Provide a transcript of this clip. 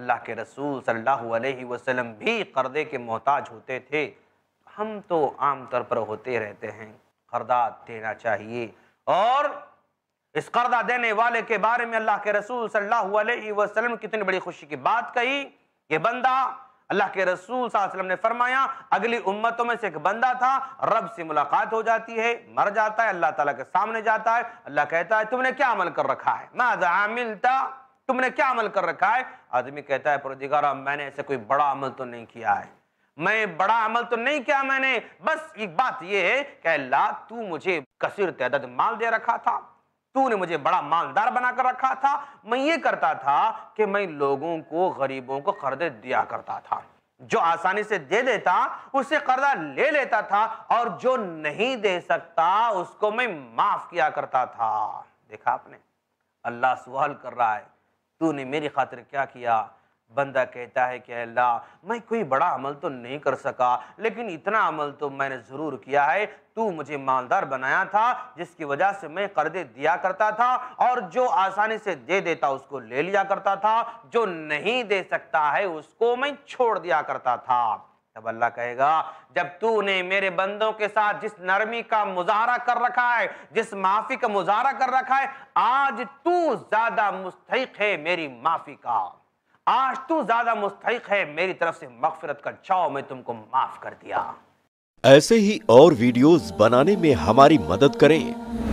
अल्लाह के रसूल सल्लल्लाहु अलैहि वसल्लम भी कर्ज़े के मोहताज होते थे हम तो आम तौर पर होते रहते हैं कर्जा देना चाहिए और इस कर्जा देने वाले के बारे में अल्लाह के रसूल सल्लल्लाहु अलैहि वसल्लम कितनी बड़ी खुशी की बात कही ये बंदा अल्लाह के रसूल वसल्लम ने फरमाया अगली उम्मतों में से एक बंदा था रब से मुलाकात हो जाती है मर जाता है अल्लाह ताला के सामने जाता है अल्लाह कहता है तुमने क्या अमल कर रखा है मैं आमिलता तुमने क्या अमल कर रखा है आदमी कहता है परदिगारा मैंने ऐसे कोई बड़ा अमल तो नहीं किया है मैं बड़ा अमल तो नहीं किया मैंने बस एक बात यह है कि ला तू मुझे कसर तदद माल दे रखा था तूने मुझे बड़ा मालदार बनाकर रखा था मैं ये करता था कि मैं लोगों को गरीबों को कर्जे दिया करता था जो आसानी से दे देता उससे कर्जा ले लेता था और जो नहीं दे सकता उसको मैं माफ किया करता था देखा आपने अल्लाह सवाल कर रहा है तूने मेरी खातिर क्या किया बंदा कहता है कि अल्लाह मैं कोई बड़ा अमल तो नहीं कर सका लेकिन इतना अमल तो मैंने ज़रूर किया है तू मुझे मालदार बनाया था जिसकी वजह से मैं कर्जे दिया करता था और जो आसानी से दे देता उसको ले लिया करता था जो नहीं दे सकता है उसको मैं छोड़ दिया करता था तब अल्लाह कहेगा जब तूने मेरे बंदों के साथ जिस नरमी का मुजाहरा कर रखा है जिस माफी का मुजाहरा कर रखा है आज तू ज्यादा मुस्तक है मेरी माफी का आज तू ज्यादा मुस्तक है मेरी तरफ से मगफरत का चाव में तुमको माफ कर दिया ऐसे ही और वीडियोस बनाने में हमारी मदद करें